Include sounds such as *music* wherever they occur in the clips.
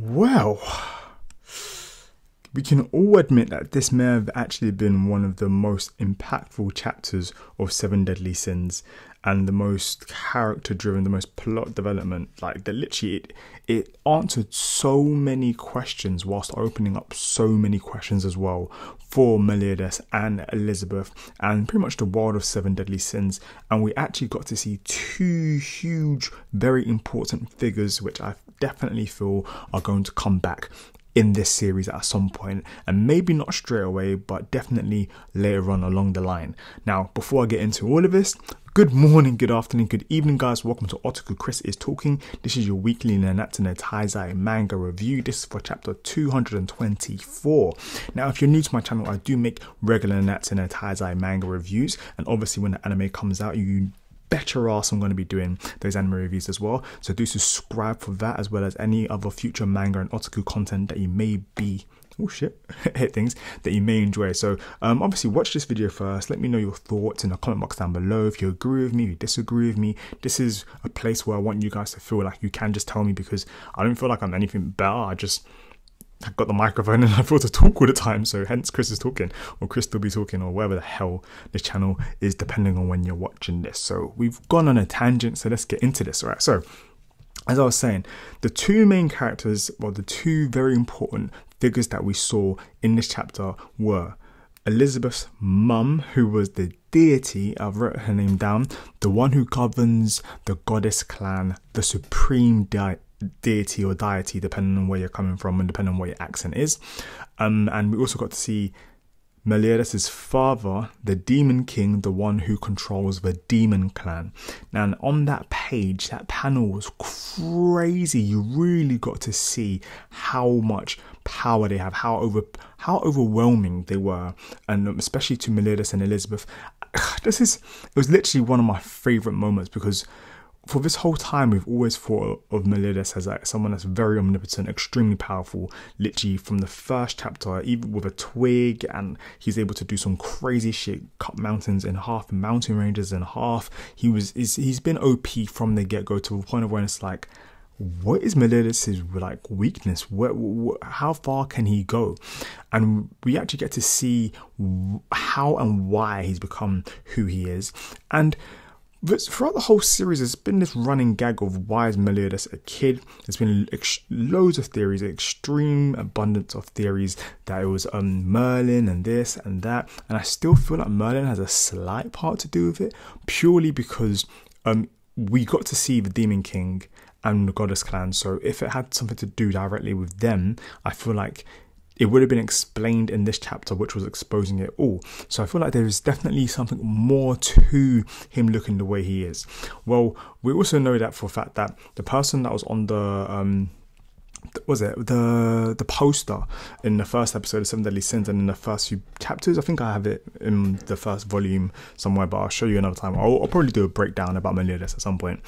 Well, we can all admit that this may have actually been one of the most impactful chapters of Seven Deadly Sins, and the most character driven, the most plot development. Like that literally it, it answered so many questions whilst opening up so many questions as well for Meliades and Elizabeth and pretty much the world of seven deadly sins. And we actually got to see two huge, very important figures which I definitely feel are going to come back in this series at some point and maybe not straight away but definitely later on along the line now before i get into all of this Good morning, good afternoon, good evening, guys. Welcome to Article Chris is Talking. This is your weekly Nanatsuno Taizai manga review. This is for chapter 224. Now, if you're new to my channel, I do make regular Nanatsuno Taizai manga reviews, and obviously, when the anime comes out, you better ass I'm going to be doing those anime reviews as well. So do subscribe for that as well as any other future manga and otaku content that you may be oh shit *laughs* hit things that you may enjoy so um, obviously watch this video first let me know your thoughts in the comment box down below if you agree with me you disagree with me this is a place where i want you guys to feel like you can just tell me because i don't feel like i'm anything better i just I have got the microphone and I got to talk all the time, so hence Chris is talking, or Chris will be talking, or wherever the hell this channel is, depending on when you're watching this. So we've gone on a tangent, so let's get into this, all right? So, as I was saying, the two main characters, well, the two very important figures that we saw in this chapter were Elizabeth's mum, who was the deity, I've wrote her name down, the one who governs the goddess clan, the supreme deity deity or deity, depending on where you're coming from and depending on what your accent is. Um, and we also got to see Meliodas' father, the demon king, the one who controls the demon clan. And on that page, that panel was crazy. You really got to see how much power they have, how over how overwhelming they were, and especially to Meliodas and Elizabeth. *sighs* This is it was literally one of my favorite moments because for this whole time, we've always thought of Melides as like someone that's very omnipotent, extremely powerful. Literally, from the first chapter, even with a twig, and he's able to do some crazy shit, cut mountains in half, mountain ranges in half. He was he's, he's been OP from the get go to a point of when it's like, what is Melides's like weakness? Where, where, how far can he go? And we actually get to see how and why he's become who he is, and but throughout the whole series, there's been this running gag of why is Meliodas a kid? There's been ex- loads of theories, extreme abundance of theories that it was um, Merlin and this and that. And I still feel like Merlin has a slight part to do with it, purely because um, we got to see the Demon King and the Goddess Clan. So if it had something to do directly with them, I feel like it would have been explained in this chapter, which was exposing it all. So I feel like there is definitely something more to him looking the way he is. Well, we also know that for a fact that the person that was on the um, was it the the poster in the first episode of Seven Deadly Sins and in the first few chapters? I think I have it in the first volume somewhere, but I'll show you another time. I'll, I'll probably do a breakdown about Meliodas at some point.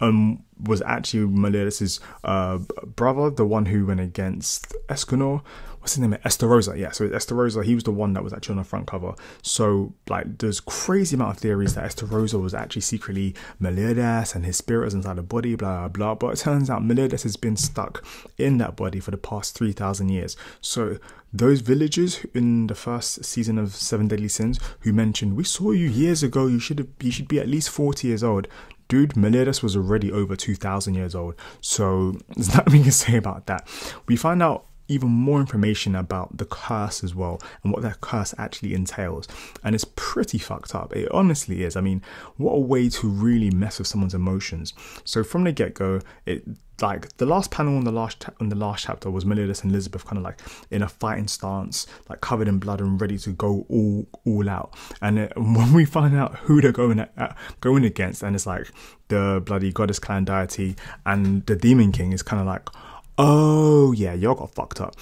Um, was actually Meliris's uh, brother, the one who went against Escanor. What's his name? Esterosa. Yeah, so Esterosa, he was the one that was actually on the front cover. So, like, there's crazy amount of theories that Esterosa was actually secretly Meliodas and his spirit was inside the body, blah, blah, blah. But it turns out Meliodas has been stuck in that body for the past 3,000 years. So, those villagers in the first season of Seven Deadly Sins who mentioned, we saw you years ago, you should, have, you should be at least 40 years old dude, Miletus was already over 2,000 years old, so *laughs* there's nothing we can say about that. We find out even more information about the curse as well and what that curse actually entails. And it's pretty fucked up. It honestly is. I mean, what a way to really mess with someone's emotions. So from the get go, it like the last panel in the last in the last chapter was Meliodas and Elizabeth kind of like in a fighting stance, like covered in blood and ready to go all all out. And it, *laughs* when we find out who they're going at, uh, going against, and it's like the bloody goddess clan deity and the demon king is kind of like, oh yeah, y'all got fucked up.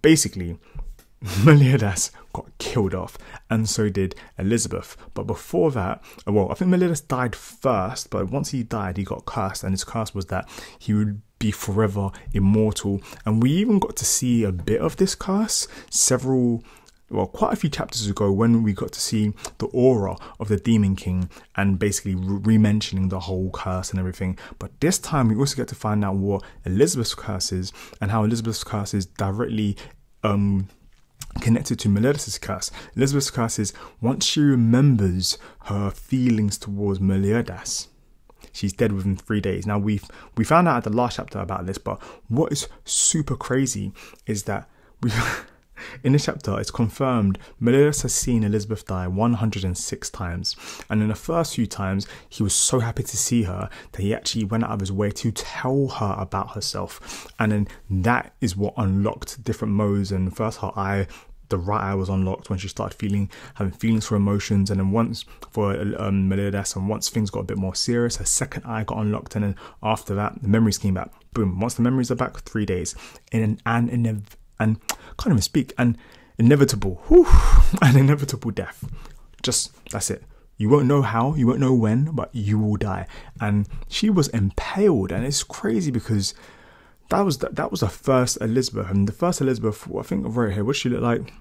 Basically, *laughs* Meliodas got killed off, and so did Elizabeth. But before that, well, I think Melitus died first, but once he died, he got cursed, and his curse was that he would be forever immortal. And we even got to see a bit of this curse several well, quite a few chapters ago when we got to see the aura of the Demon King and basically re mentioning the whole curse and everything. But this time we also get to find out what Elizabeth's curse is and how Elizabeth's curse is directly um, connected to Meliodas' curse. Elizabeth's curse is once she remembers her feelings towards Meliodas, she's dead within three days. Now we've we found out at the last chapter about this, but what is super crazy is that we *laughs* In the chapter, it's confirmed Melius has seen Elizabeth die 106 times, and in the first few times, he was so happy to see her that he actually went out of his way to tell her about herself. And then that is what unlocked different modes. And first, her eye the right eye was unlocked when she started feeling having feelings for emotions and then once for um, and once things got a bit more serious her second eye got unlocked and then after that the memories came back boom once the memories are back three days and, and in, and can't even speak and inevitable whew, *laughs* an inevitable death just that's it you won't know how you won't know when but you will die and she was impaled and it's crazy because that was the, that was the first elizabeth and the first elizabeth i think i wrote here what she looked like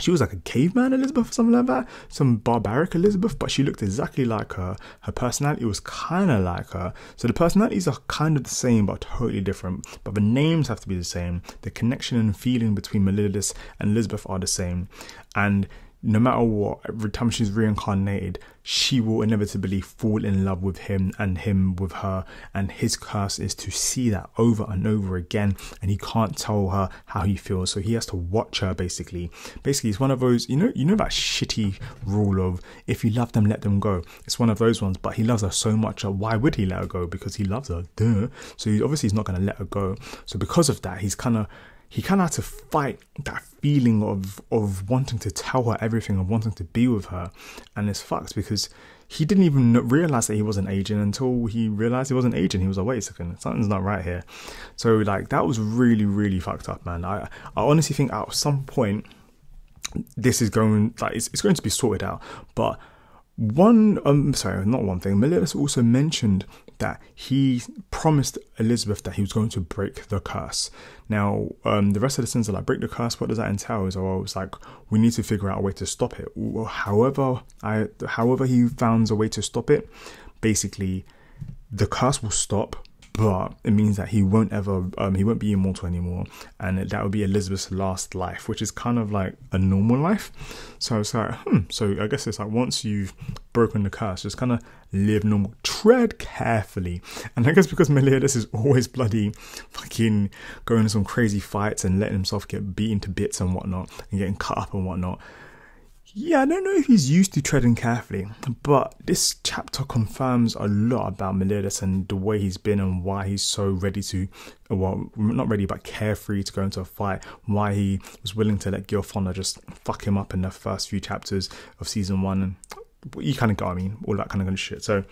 she was like a caveman Elizabeth or something like that, some barbaric Elizabeth, but she looked exactly like her. Her personality was kind of like her. So the personalities are kind of the same but totally different, but the names have to be the same. The connection and feeling between Melidus and Elizabeth are the same. And no matter what, every time she's reincarnated, she will inevitably fall in love with him and him with her. And his curse is to see that over and over again. And he can't tell her how he feels. So he has to watch her basically. Basically, it's one of those, you know, you know that shitty rule of if you love them, let them go. It's one of those ones, but he loves her so much. Why would he let her go? Because he loves her. Duh. So he obviously he's not going to let her go. So because of that, he's kind of he kind of had to fight that feeling of of wanting to tell her everything and wanting to be with her, and it's fucked because he didn't even realize that he was an agent until he realized he was an agent. He was like, wait a second, something's not right here. So like that was really really fucked up, man. I I honestly think at some point this is going like it's, it's going to be sorted out, but one, um, sorry, not one thing. Melitus also mentioned that he promised Elizabeth that he was going to break the curse. Now, um, the rest of the sins are like, break the curse, what does that entail? So I was like, we need to figure out a way to stop it. However, I, however he founds a way to stop it, basically, the curse will stop, but it means that he won't ever um, he won't be immortal anymore and that would be elizabeth's last life which is kind of like a normal life so was like hmm so i guess it's like once you've broken the curse just kind of live normal tread carefully and i guess because meliadus is always bloody fucking going to some crazy fights and letting himself get beaten to bits and whatnot and getting cut up and whatnot yeah, I don't know if he's used to treading carefully, but this chapter confirms a lot about Miletus and the way he's been and why he's so ready to, well, not ready, but carefree to go into a fight, why he was willing to let Gilfonda just fuck him up in the first few chapters of season one. And you kind of got I mean, all that kind of shit. So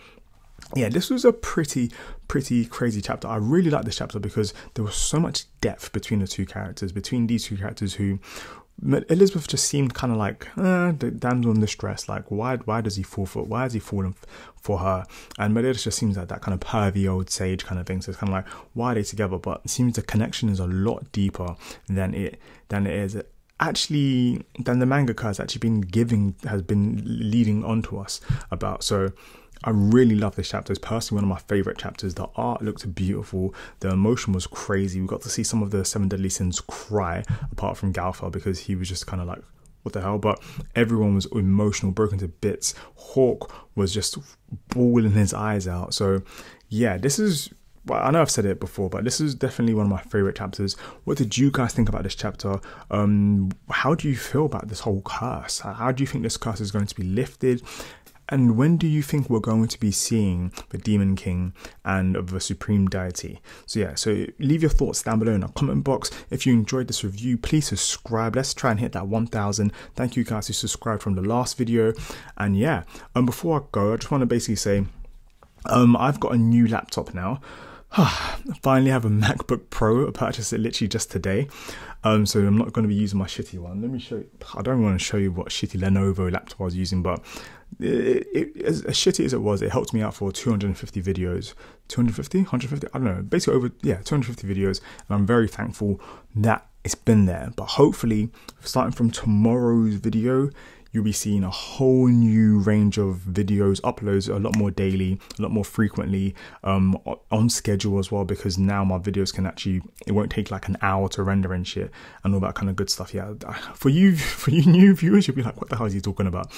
yeah, this was a pretty, pretty crazy chapter. I really liked this chapter because there was so much depth between the two characters, between these two characters who Elizabeth just seemed kind of like eh, the damsel in distress. Like why why does he fall for why has he fallen for her? And Melidus just seems like that kind of pervy old sage kind of thing. So it's kind of like why are they together? But it seems the connection is a lot deeper than it than it is actually than the manga has actually been giving has been leading on to us about. So I really love this chapter. It's personally one of my favorite chapters. The art looked beautiful. The emotion was crazy. We got to see some of the seven deadly sins cry, apart from Galfar because he was just kind of like, what the hell? But everyone was emotional, broken to bits. Hawk was just bawling his eyes out. So, yeah, this is. Well, I know I've said it before, but this is definitely one of my favorite chapters. What did you guys think about this chapter? Um, how do you feel about this whole curse? How do you think this curse is going to be lifted? And when do you think we're going to be seeing the Demon King and the Supreme Deity? So yeah, so leave your thoughts down below in our comment box. If you enjoyed this review, please subscribe. Let's try and hit that 1,000. Thank you guys who subscribed from the last video. And yeah, and um, before I go, I just want to basically say, um, I've got a new laptop now. *sighs* Finally, have a MacBook Pro. I purchased it literally just today. Um, so I'm not going to be using my shitty one. Let me show you. I don't want to show you what shitty Lenovo laptop I was using, but it, it, as, as, shitty as it was, it helped me out for 250 videos. 250? 150? I don't know. Basically over, yeah, 250 videos. And I'm very thankful that it's been there. But hopefully, starting from tomorrow's video, you'll be seeing a whole new range of videos, uploads a lot more daily, a lot more frequently, um, on schedule as well, because now my videos can actually, it won't take like an hour to render and shit and all that kind of good stuff. Yeah, *laughs* for you, *laughs* for you new viewers, you'll be like, what the hell is he talking about?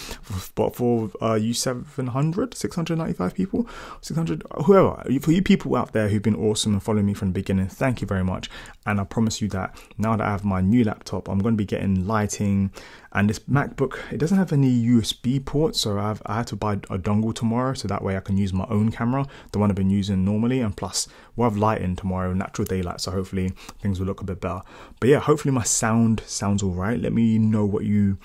But for uh, you 700, 695 people, 600, whoever, for you people out there who've been awesome and following me from the beginning, thank you very much. And I promise you that now that I have my new laptop, I'm going to be getting lighting and this MacBook, it doesn't doesn't have any USB port, so I've, I had to buy a dongle tomorrow, so that way I can use my own camera, the one I've been using normally, and plus we'll have lighting tomorrow, natural daylight, so hopefully things will look a bit better. But yeah, hopefully my sound sounds all right. Let me know what you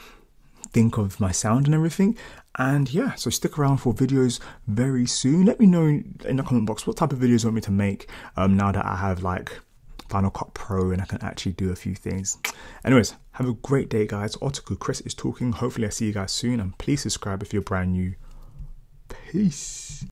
think of my sound and everything. And yeah, so stick around for videos very soon. Let me know in the comment box what type of videos you want me to make um, now that I have like Final Cut Pro and I can actually do a few things. Anyways, have a great day, guys. Otaku Chris is talking. Hopefully, I see you guys soon. And please subscribe if you're brand new. Peace.